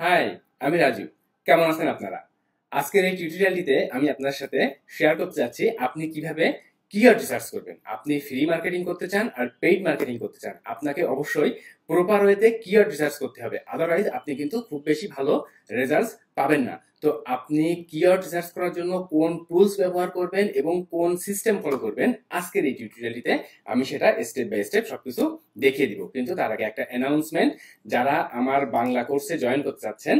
High আমি রাজীব কেমন আছেন আপনারা আজকের এই টিউটোরিয়ালটিতে আমি আপনার সাথে শেয়ার করতে চাচ্ছি আপনি কিভাবে কিওয়ার্ড রিসার্চ করবেন আপনি ফ্রি মার্কেটিং করতে চান আর পেইড মার্কেটিং করতে চান আপনাকে অবশ্যই প্রপার ওয়েতে কিওয়ার্ড রিসার্চ করতে হবে আদারওয়াইজ আপনি কিন্তু খুব বেশি ভালো রেজাল্টস পাবেন না তো আপনি কিওয়ার্ড সার্চ করার জন্য কোন টুলস ব্যবহার করবেন এবং কোন সিস্টেম ফলো করবেন আজকের এই টিউটোরিয়ালিতে আমি সেটা স্টেপ বাই স্টেপ সবকিছু দেখিয়ে দিব কিন্তু তার আগে একটা অ্যানাউন্সমেন্ট যারা আমার বাংলা কোর্সে জয়েন করতে চাচ্ছেন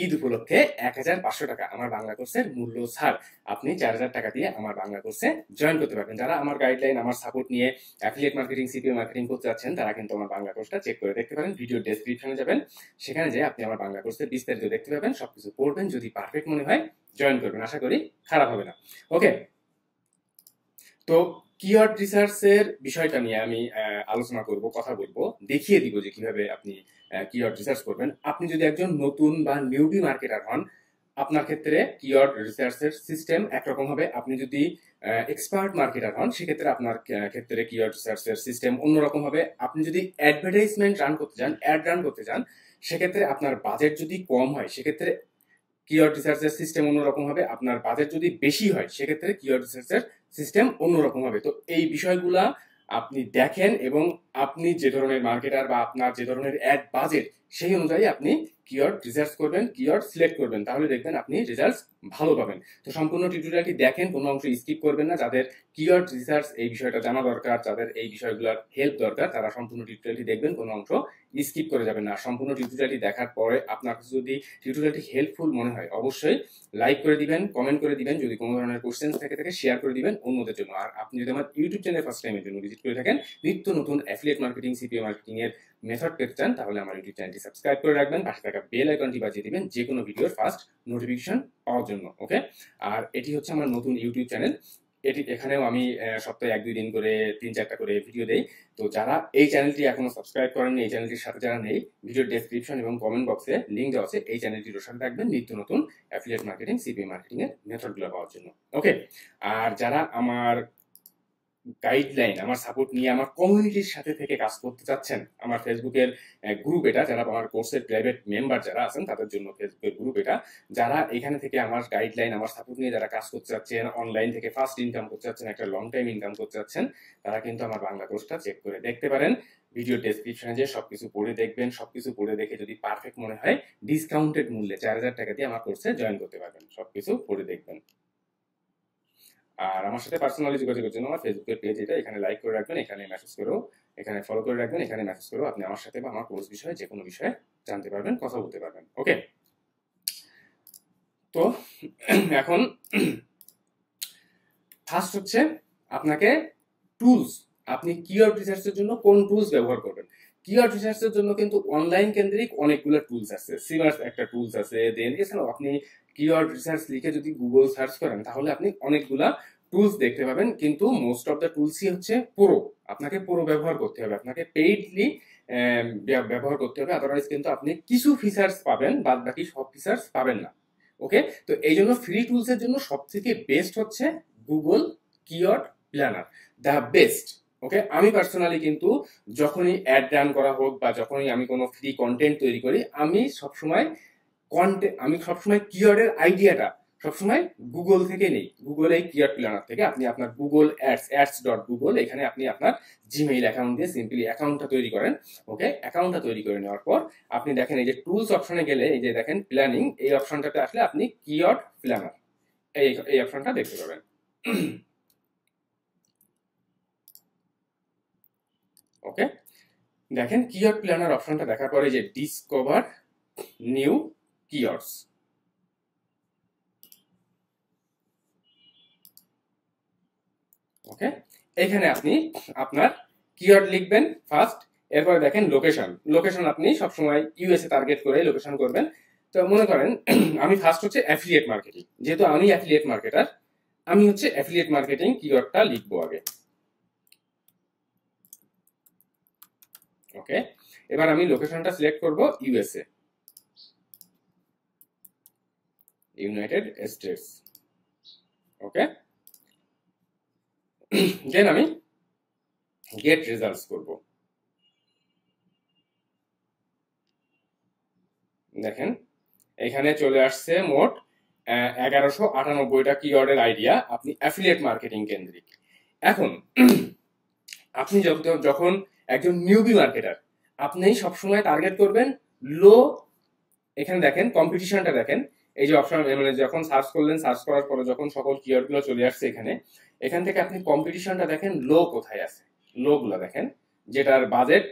ঈদ উপলক্ষে এক হাজার পাঁচশো টাকা আমার বাংলা কোর্সের মূল্য ছাড় আপনি চার হাজার টাকা দিয়ে আমার বাংলা কোর্সে জয়েন করতে পারবেন যারা আমার গাইডলাইন আমার সাপোর্ট নিয়ে অ্যাফিলিয়েট মার্কেটিং সিপিএ মার্কেটিং করতে চাচ্ছেন তারা কিন্তু আমার বাংলা কোর্সটা চেক করে দেখতে পারেন ভিডিও ডেসক্রিপশনে যাবেন সেখানে যে আপনি আমার বাংলা কোর্সে বিস্তারিত দেখতে পাবেন সবকিছু করবেন যদি পারফেক্ট মনে হয় জয়েন করবেন আশা করি খারাপ হবে না ওকে তো কিওয়ার্ড রিসার্চের বিষয়টা নিয়ে আমি আলোচনা করব কথা বলবো দেখিয়ে দিব যে কিভাবে আপনি কিওয়ার্ড রিসার্চ করবেন আপনি যদি একজন নতুন বা নিউবি মার্কেটার হন আপনার ক্ষেত্রে কিওয়ার্ড রিসার্চের সিস্টেম একরকম হবে আপনি যদি এক্সপার্ট মার্কেটার হন সেক্ষেত্রে আপনার ক্ষেত্রে কিওয়ার্ড রিসার্চের সিস্টেম অন্যরকম হবে আপনি যদি অ্যাডভার্টাইজমেন্ট রান করতে চান অ্যাড রান করতে চান সেক্ষেত্রে আপনার বাজেট যদি কম হয় সেক্ষেত্রে কিওর রিসার্চের সিস্টেম অন্যরকম হবে আপনার বাজেট যদি বেশি হয় সেক্ষেত্রে কিওর রিসার্চের সিস্টেম অন্যরকম হবে তো এই বিষয়গুলা আপনি দেখেন এবং আপনি যে ধরনের মার্কেটার বা আপনার যে ধরনের অ্যাড বাজেট সেই অনুযায়ী আপনি কিওয়ার্ড রিসার্চ করবেন কিওয়ার্ড সিলেক্ট করবেন তাহলে দেখবেন আপনি রেজাল্টস ভালো পাবেন তো সম্পূর্ণ টিউটোরিয়ালটি দেখেন কোনো অংশ স্কিপ করবেন না যাদের কিওয়ার্ড রিসার্চ এই বিষয়টা জানা দরকার যাদের এই বিষয়গুলোর হেল্প দরকার তারা সম্পূর্ণ টিউটোরিয়ালটি দেখবেন কোনো অংশ স্কিপ করে যাবেন না সম্পূর্ণ টিউটোরিয়ালটি দেখার পরে আপনার যদি টিউটোরিয়ালটি হেল্পফুল মনে হয় অবশ্যই লাইক করে দিবেন কমেন্ট করে দিবেন যদি কোনো ধরনের কোশ্চেন থেকে থাকে শেয়ার করে দিবেন অন্যদের জন্য আর আপনি যদি আমার ইউটিউব চ্যানেল ফার্স্ট টাইমের জন্য ভিজিট করে থাকেন নিত্য নতুন অ্যাফিলিয়েট মার্কেটিং সিপিএ মার্কেটিং এর মেথড পেতে চান তাহলে আমার ইউটিউব চ্যানেলটি সাবস্ক্রাইব করে রাখবেন পাশে থাকা বেল আইকনটি বাজিয়ে দিবেন যে কোনো ভিডিওর ফার্স্ট নোটিফিকেশন পাওয়ার জন্য ওকে আর এটি হচ্ছে আমার নতুন ইউটিউব চ্যানেল এটি এখানেও আমি সপ্তাহে এক দুই দিন করে তিন চারটা করে ভিডিও দেই তো যারা এই চ্যানেলটি এখনো সাবস্ক্রাইব করেননি এই চ্যানেলটির সাথে যারা নেই ভিডিও ডেসক্রিপশন এবং কমেন্ট বক্সে লিঙ্ক দেওয়া আছে এই চ্যানেলটি রোশন রাখবেন নিত্য নতুন অ্যাফিলিয়েট মার্কেটিং সিপি মার্কেটিং এর মেথডগুলো পাওয়ার জন্য ওকে আর যারা আমার গাইডলাইন আমার সাপোর্ট নিয়ে আমার কমিউনিটির সাথে থেকে কাজ করতে চাচ্ছেন আমার ফেসবুকের গ্রুপ এটা যারা আমার কোর্সের প্রাইভেট মেম্বার যারা আছেন তাদের জন্য ফেসবুকের গ্রুপ এটা যারা এখানে থেকে আমার গাইডলাইন আমার সাপোর্ট নিয়ে যারা কাজ করতে চাচ্ছেন অনলাইন থেকে ফার্স্ট ইনকাম করতে চাচ্ছেন একটা লং টাইম ইনকাম করতে চাচ্ছেন তারা কিন্তু আমার বাংলা কোর্সটা চেক করে দেখতে পারেন ভিডিও ডেসক্রিপশনে যে সবকিছু পড়ে দেখবেন সবকিছু পড়ে দেখে যদি পারফেক্ট মনে হয় ডিসকাউন্টেড মূল্যে চার হাজার টাকা দিয়ে আমার কোর্সে জয়েন করতে পারবেন সবকিছু পড়ে দেখবেন আর আমার সাথে পার্সোনালি যোগাযোগের জন্য আমার ফেসবুকের পেজ এটা এখানে লাইক করে রাখবেন এখানে মেসেজ করেও এখানে ফলো করে রাখবেন এখানে মেসেজ করো আপনি আমার সাথে বা আমার কোর্স বিষয়ে যে কোনো বিষয়ে জানতে পারবেন কথা বলতে পারবেন ওকে তো এখন ফার্স্ট হচ্ছে আপনাকে টুলস আপনি কিওয়ার্ড রিসার্চের জন্য কোন টুলস ব্যবহার করবেন কিওয়ার্ড রিসার্চের জন্য কিন্তু অনলাইন কেন্দ্রিক অনেকগুলো টুলস আছে সিমার্স একটা টুলস আছে দেন এছাড়াও আপনি কিওয়ার্ড রিসার্চ লিখে যদি গুগল সার্চ করেন তাহলে আপনি অনেকগুলা টুলস দেখতে পাবেন কিন্তু মোস্ট অফ দ্য টুলসই হচ্ছে পুরো আপনাকে পুরো ব্যবহার করতে হবে আপনাকে পেইডলি ব্যবহার করতে হবে আদারওয়াইজ কিন্তু আপনি কিছু ফিচার্স পাবেন বাদ বাকি সব ফিচার্স পাবেন না ওকে তো এই জন্য ফ্রি টুলসের জন্য সব থেকে বেস্ট হচ্ছে Google keyword planner the best okay আমি পার্সোনালি কিন্তু যখনই অ্যাড রান করা হোক বা যখনই আমি কোনো ফ্রি কন্টেন্ট তৈরি করি আমি সবসময় কন্টে আমি সবসময় কিওয়ার্ডের আইডিয়াটা সবসময় গুগল থেকে নেই গুগল এই কিয়ার প্ল্যানার থেকে আপনি আপনার Google ads ads dot Google এখানে আপনি আপনার জিমেইল অ্যাকাউন্ট দিয়ে সিম্পলি অ্যাকাউন্টটা তৈরি করেন ওকে অ্যাকাউন্টটা তৈরি করে নেওয়ার পর আপনি দেখেন এই যে টুলস অপশনে গেলে এই যে দেখেন প্ল্যানিং এই অপশনটাতে আসলে আপনি কিয়ার প্ল্যানার এই এই অপশনটা দেখতে পাবেন ওকে দেখেন কিয়ার প্ল্যানার অপশনটা দেখার পরে যে ডিসকভার নিউ keywords. ওকে এখানে আপনি আপনার কিওয়ার্ড লিখবেন ফার্স্ট এরপর দেখেন লোকেশন লোকেশন আপনি সবসময় ইউএসএ টার্গেট করে লোকেশন করবেন তো মনে করেন আমি ফার্স্ট হচ্ছে অ্যাফিলিয়েট মার্কেটিং যেহেতু আমি অ্যাফিলিয়েট মার্কেটার আমি হচ্ছে অ্যাফিলিয়েট মার্কেটিং কিওয়ার্ডটা লিখবো আগে ওকে এবার আমি লোকেশনটা সিলেক্ট করব USA United States okay then আমি গেট রেজাল্টস করব দেখেন এখানে চলে আসছে মোট এগারোশো আটানব্বইটা কিওয়ার্ডের আইডিয়া আপনি অ্যাফিলিয়েট মার্কেটিং কেন্দ্রিক এখন আপনি যখন একজন নিউবি মার্কেটার আপনি সবসময় টার্গেট করবেন লো এখানে দেখেন কম্পিটিশনটা দেখেন এই যে অপশন মানে যখন সার্চ করলেন সার্চ করার পরে যখন সকল গুলো চলে আসছে এখানে এখান থেকে আপনি কম্পিটিশনটা দেখেন লো কোথায় আছে লো গুলো দেখেন যেটার বাজেট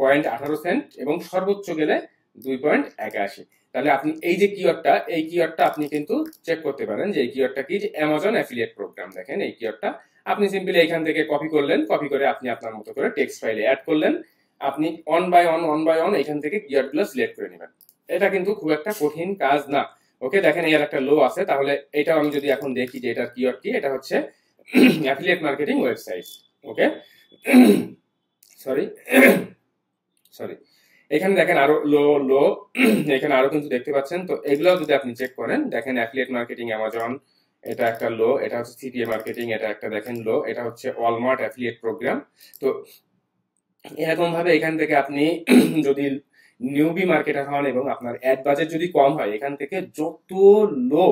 পয়েন্ট আঠারো সেন্ট এবং সর্বোচ্চ গেলে দুই পয়েন্ট একাশি তাহলে আপনি এই যে কিওয়ার্ডটা এই কিওয়ার্ডটা আপনি কিন্তু চেক করতে পারেন যে এই কিওয়ার্ডটা কি যে অ্যামাজন অ্যাফিলিয়েট প্রোগ্রাম দেখেন এই কিওয়ার্ডটা আপনি সিম্পলি এখান থেকে কপি করলেন কপি করে আপনি আপনার মতো করে টেক্সট ফাইলে অ্যাড করলেন আপনি one by one one by one এখান থেকে কিওয়ার্ডগুলো সিলেক্ট করে নেবেন এটা কিন্তু খুব একটা কঠিন কাজ না ওকে দেখেন এর একটা লো আছে তাহলে এটাও আমি যদি এখন দেখি যে এটার কিওয়ার্ড কি এটা হচ্ছে affiliate marketing website okay sorry sorry এখানে দেখেন আরো লো লো এখানে আরো কিন্তু দেখতে পাচ্ছেন তো এগুলো যদি আপনি চেক করেন দেখেন অ্যাফিলিয়েট মার্কেটিং অ্যামাজন এটা একটা লো এটা হচ্ছে সিটিএ মার্কেটিং এটা একটা দেখেন লো এটা হচ্ছে ওয়ালমার্ট অ্যাফিলিয়েট প্রোগ্রাম তো এরকম ভাবে এখান থেকে আপনি যদি নিউবি মার্কেটার হন এবং আপনার অ্যাড বাজেট যদি কম হয় এখান থেকে যত লো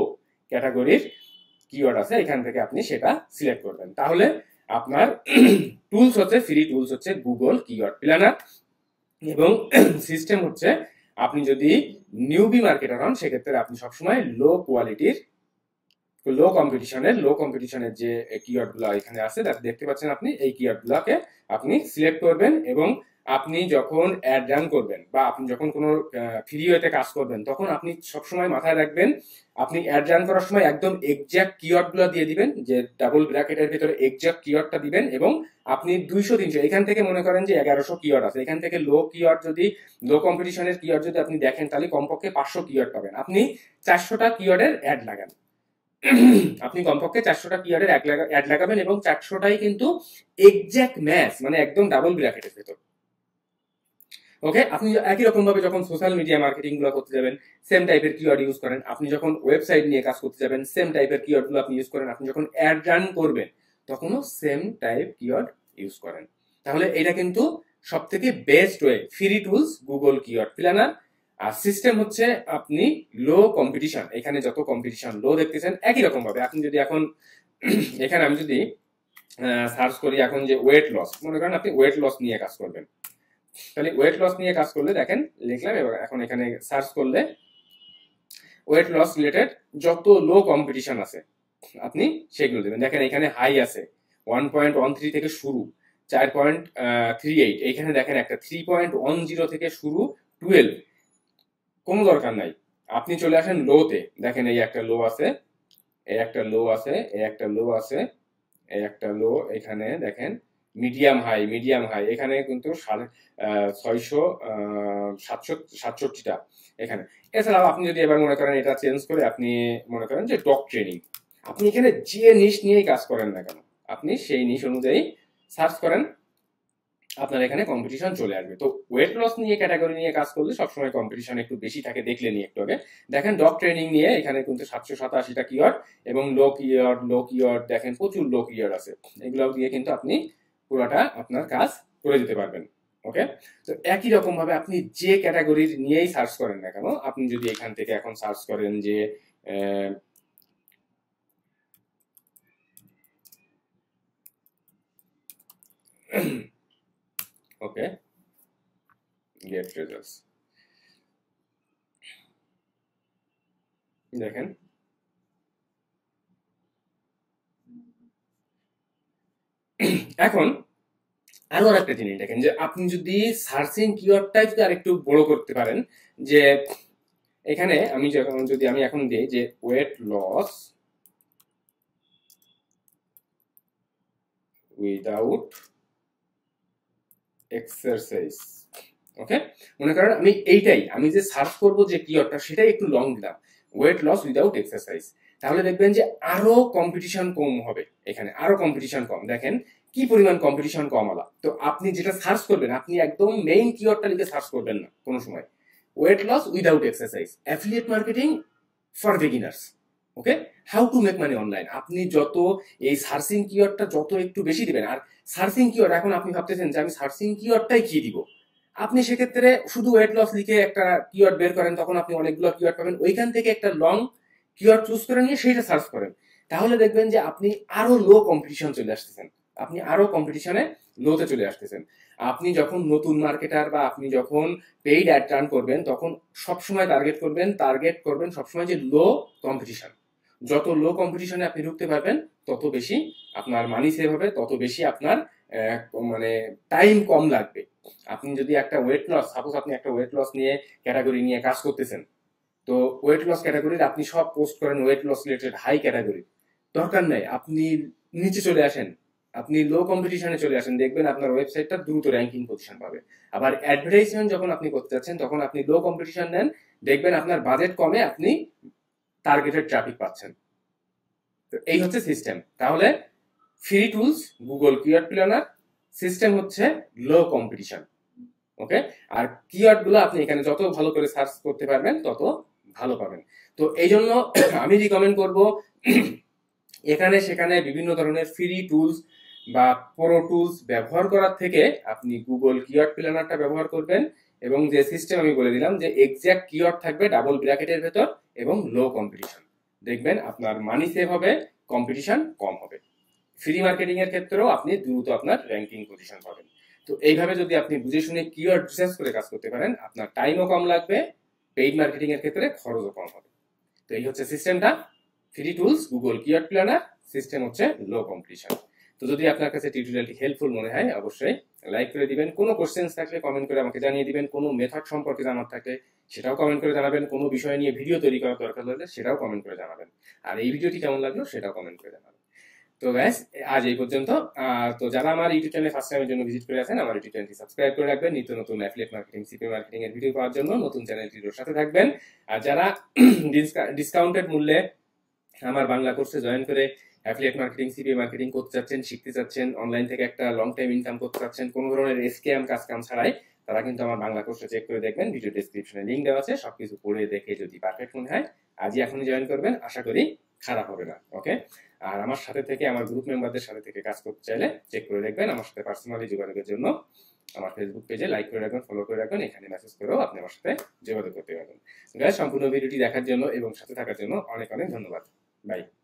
ক্যাটাগরির কিওয়ার্ড আছে এখান থেকে আপনি সেটা সিলেক্ট করবেন তাহলে আপনার টুলস হচ্ছে ফ্রি টুলস হচ্ছে গুগল কিওয়ার্ড প্ল্যানার এবং সিস্টেম হচ্ছে আপনি যদি নিউবি মার্কেটার হন সেক্ষেত্রে আপনি সবসময় লো কোয়ালিটির লো কম্পিটিশনের লো কম্পিটিশনের যে কিওয়ার্ডগুলো এখানে আছে দেখতে পাচ্ছেন আপনি এই কিওয়ার্ডগুলোকে আপনি সিলেক্ট করবেন এবং আপনি যখন অ্যাড রান করবেন বা আপনি যখন কোনো ভিডিওতে কাজ করবেন তখন আপনি সবসময় মাথায় রাখবেন আপনি অ্যাড রান করার সময় একদম এক্সাক্ট কিওয়ার্ডগুলো দিয়ে দিবেন যে ডাবল ব্র্যাকেটের ভিতরে এক্সাক্ট কিওয়ার্ডটা দিবেন এবং আপনি দুইশো তিনশো এখান থেকে মনে করেন যে এগারোশো কিওয়ার্ড আছে এখান থেকে লো কিওয়ার্ড যদি লো কম্পিটিশনের কিওয়ার্ড যদি আপনি দেখেন তাহলে কমপক্ষে পাঁচশো কিওয়ার্ড পাবেন আপনি চারশোটা কিওয়ার্ডের অ্যাড লাগান আপনি কমপক্ষে চারশোটা কিওয়ার্ডের অ্যাড লাগাবেন এবং চারশোটাই কিন্তু এক্সাক্ট ম্যাচ মানে একদম ডাবল ব্র্যাকেটের ভেতর ওকে আপনি একই রকম ভাবে যখন সোশ্যাল মিডিয়া মার্কেটিং গুলো করতে যাবেন সেম টাইপের কিওয়ার্ড ইউজ করেন আপনি যখন ওয়েবসাইট নিয়ে কাজ করতে যাবেন সেম টাইপের কিওয়ার্ড গুলো আপনি ইউজ করেন আপনি যখন অ্যাড রান করবেন তখনও সেম টাইপ কিওয়ার্ড ইউজ করেন তাহলে এটা কিন্তু সব থেকে best way free tools Google keyword planner আর সিস্টেম হচ্ছে আপনি লো কম্পিটিশন এখানে যত কম্পিটিশন লো দেখতেছেন একই রকম ভাবে আপনি যদি এখন এখানে আমি যদি সার্চ করি এখন যে ওয়েট লস মনে করেন আপনি ওয়েট লস নিয়ে কাজ করবেন তাহলে ওয়েট লস নিয়ে কাজ করলে দেখেন লিখলাম এবার এখন এখানে সার্চ করলে ওয়েট লস রিলেটেড যত লো কম্পিটিশন আছে আপনি সেগুলো দেবেন দেখেন এখানে হাই আছে ওয়ান পয়েন্ট ওয়ান থ্রি থেকে শুরু চার পয়েন্ট থ্রি এইট এইখানে দেখেন একটা থ্রি পয়েন্ট ওয়ান জিরো থেকে শুরু টুয়েলভ কোনো দরকার নাই আপনি চলে আসেন লোতে দেখেন এই একটা লো আছে এই একটা লো আছে এই একটা লো আছে এই একটা লো এখানে দেখেন মিডিয়াম হাই মিডিয়াম হাই এখানে কিন্তু সাড়ে ছয়শো সাতষট্টিটা এখানে এছাড়াও আপনি যদি এবার মনে করেন এটা চেঞ্জ করে আপনি মনে করেন যে ডক ট্রেনিং আপনি এখানে যে নিশ নিয়েই কাজ করেন না কেন আপনি সেই নিশ অনুযায়ী সার্চ করেন আপনার এখানে কম্পিটিশন চলে আসবে তো ওয়েট লস নিয়ে ক্যাটাগরি নিয়ে কাজ করলে সবসময় কম্পিটিশন একটু বেশি থাকে দেখলে নিয়ে একটু আগে দেখেন ডক ট্রেনিং নিয়ে এখানে কিন্তু সাতশো সাতাশিটা কিওয়ার্ড এবং লো কিওয়ার্ড লো কিওয়ার্ড দেখেন প্রচুর লো কিওয়ার্ড আছে এগুলো দিয়ে কিন্তু আপনি পুরোটা আপনার কাজ করে দিতে পারবেন ওকে তো একই রকম ভাবে আপনি যে ক্যাটাগরির নিয়েই সার্চ করেন না কেন আপনি যদি এখান থেকে এখন সার্চ করেন যে ওকে গেট রেজাল্টস দেখেন এখন আরো একটা জিনিস দেখেন যে আপনি যদি সার্চিং কিওয়ার্ডটা যদি আরেকটু বড় করতে পারেন যে এখানে আমি যখন যদি আমি এখন দিই যে weight loss without exercise okay মনে করেন আমি এইটাই আমি যে সার্চ করব যে কিওয়ার্ডটা সেটাই একটু লং দিলাম ওয়েট লস উইদাউট এক্সারসাইজ তাহলে দেখবেন যে আরো কম্পিটিশন কম হবে এখানে আরো কম্পিটিশন কম দেখেন কি পরিমাণ কম্পিটিশন কম তো আপনি যেটা সার্চ করবেন আপনি একদম মেইন কিওয়ার্ডটা লিখে সার্চ করবেন না কোনো সময় weight loss without exercise affiliate marketing for beginners okay how to make money online আপনি যত এই সার্চিং কিওয়ার্ডটা যত একটু বেশি দিবেন আর সার্চিং কিওয়ার্ড এখন আপনি ভাবতেছেন যে আমি সার্চিং কিওয়ার্ডটাই কি দিব আপনি সেক্ষেত্রে শুধু ওয়েট লস লিখে একটা কিওয়ার্ড বের করেন তখন আপনি অনেকগুলো কিওয়ার্ড পাবেন ওইখান থেকে একটা লং কিওয়ার্ড চুজ করে নিয়ে সেইটা সার্চ করেন তাহলে দেখবেন যে আপনি আরো লো কম্পিটিশন চলে আসতেছেন আপনি আরো কম্পিটিশনে লোতে চলে আসতেছেন আপনি যখন নতুন মার্কেটার বা আপনি যখন পেইড অ্যাড টার্ন করবেন তখন সবসময় টার্গেট করবেন টার্গেট করবেন সবসময় যে লো কম্পিটিশন যত লো কম্পিটিশনে আপনি ঢুকতে পারবেন তত বেশি আপনার মানি সেভ হবে তত বেশি আপনার মানে টাইম কম লাগবে আপনি যদি একটা ওয়েট লস সাপোজ আপনি একটা ওয়েট লস নিয়ে ক্যাটাগরি নিয়ে কাজ করতেছেন তো ওয়েট লস ক্যাটাগরির আপনি সব পোস্ট করেন weight loss related high category দরকার নেই আপনি নিচে চলে আসেন আপনি লো কম্পিটিশনে চলে আসেন দেখবেন আপনার ওয়েবসাইটটা দ্রুত র্যাঙ্কিং পজিশন পাবে আবার অ্যাডভার্টাইজমেন্ট যখন আপনি করতে যাচ্ছেন তখন আপনি লো কম্পিটিশন নেন দেখবেন আপনার বাজেট কমে আপনি টার্গেটেড ট্রাফিক পাচ্ছেন তো এই হচ্ছে সিস্টেম তাহলে free tools Google keyword planner system হচ্ছে লো কম্পিটিশন ওকে আর কিওয়ার্ড গুলো আপনি এখানে যত ভালো করে সার্চ করতে পারবেন তত ভালো পাবেন তো এই জন্য আমি রিকমেন্ড করব এখানে সেখানে বিভিন্ন ধরনের ফ্রি টুলস বা প্রো টুলস ব্যবহার করার থেকে আপনি গুগল কিওয়ার্ড প্ল্যানারটা ব্যবহার করবেন এবং যে সিস্টেম আমি বলে দিলাম যে এক্সাক্ট কিওয়ার্ড থাকবে ডাবল ব্র্যাকেটের ভেতর এবং লো কম্পিটিশন দেখবেন আপনার মানি সেভ হবে কম্পিটিশন কম হবে ফ্রি মার্কেটিং এর ক্ষেত্রেও আপনি দ্রুত আপনার র্যাঙ্কিং পজিশন পাবেন তো এইভাবে যদি আপনি বুঝে শুনে কিওয়ার্ড রিসার্চ করে কাজ করতে পারেন আপনার টাইমও কম লাগবে পেইড মার্কেটিং এর ক্ষেত্রে খরচও কম হবে তো এই হচ্ছে সিস্টেমটা free tools Google keyword planner system হচ্ছে লো কম্পিটিশন তো যদি আপনার কাছে টিউটোরিয়ালটি হেল্পফুল মনে হয় অবশ্যই লাইক করে দিবেন কোনো কোশ্চেন্স থাকলে কমেন্ট করে আমাকে জানিয়ে দিবেন কোনো মেথড সম্পর্কে জানার থাকলে সেটাও কমেন্ট করে জানাবেন কোনো বিষয় নিয়ে ভিডিও তৈরি করার দরকার হলে সেটাও কমেন্ট করে জানাবেন আর এই ভিডিওটি কেমন লাগলো সেটাও কমেন্ট করে জানাবেন তো ব্যাস আজ এই পর্যন্ত তো যারা আমার ইউটিউব চ্যানেল ফার্স্ট টাইমের জন্য ভিজিট করে আছেন আমার ইউটিউব চ্যানেলটি সাবস্ক্রাইব করে রাখবেন নিত্য নতুন অ্যাফিলেট মার্কেটিং সিপি মার্কেটিং এর ভিডিও পাওয়ার জন্য নতুন চ্যানেলটির সাথে থাকবেন আর যারা ডিসকাউন্টেড মূল্যে আমার বাংলা কোর্সে জয়েন করে অ্যাফিলিয়েট মার্কেটিং সিপি মার্কেটিং করতে চাচ্ছেন শিখতে চাচ্ছেন অনলাইন থেকে একটা লং টাইম ইনকাম করতে চাচ্ছেন কোনো ধরনের স্ক্যাম কাজ কাম ছাড়াই তারা কিন্তু আমার বাংলা কোর্সটা চেক করে দেখবেন ভিডিও ডিসক্রিপশনে লিঙ্ক দেওয়া আছে সবকিছু পড়ে দেখে যদি পারফেক্ট মনে হয় আজই এখনই জয়েন করবেন আশা করি খারাপ হবে না ওকে আর আমার সাথে থেকে আমার গ্রুপ মেম্বারদের সাথে থেকে কাজ করতে চাইলে চেক করে দেখবেন আমার সাথে পার্সোনালি যোগাযোগের জন্য আমার ফেসবুক পেজে লাইক করে রাখবেন ফলো করে রাখবেন এখানে মেসেজ করেও আপনি আমার সাথে যোগাযোগ করতে পারবেন সম্পূর্ণ ভিডিওটি দেখার জন্য এবং সাথে থাকার জন্য অনেক অনেক ধন্যবাদ বাই